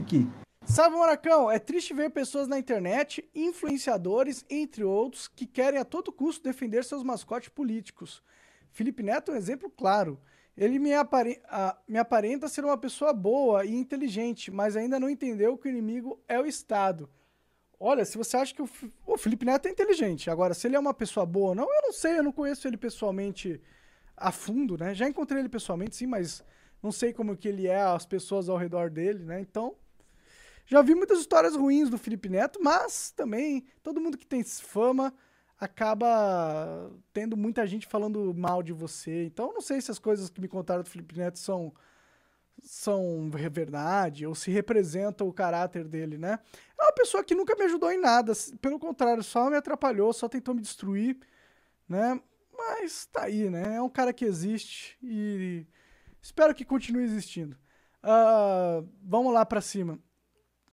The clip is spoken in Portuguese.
Aqui. Salve, Maracão! É triste ver pessoas na internet, influenciadores, entre outros, que querem a todo custo defender seus mascotes políticos. Felipe Neto é um exemplo claro. Ele me, apare... ah, me aparenta ser uma pessoa boa e inteligente, mas ainda não entendeu que o inimigo é o Estado. Olha, se você acha que o, F... o Felipe Neto é inteligente, agora, se ele é uma pessoa boa ou não, eu não sei, eu não conheço ele pessoalmente a fundo, né? Já encontrei ele pessoalmente, sim, mas não sei como que ele é, as pessoas ao redor dele, né? Então, já vi muitas histórias ruins do Felipe Neto, mas também todo mundo que tem fama acaba tendo muita gente falando mal de você. Então, não sei se as coisas que me contaram do Felipe Neto são são verdade ou se representam o caráter dele, né? É uma pessoa que nunca me ajudou em nada, pelo contrário, só me atrapalhou, só tentou me destruir, né? Mas tá aí, né? É um cara que existe e espero que continue existindo. Uh, vamos lá para cima.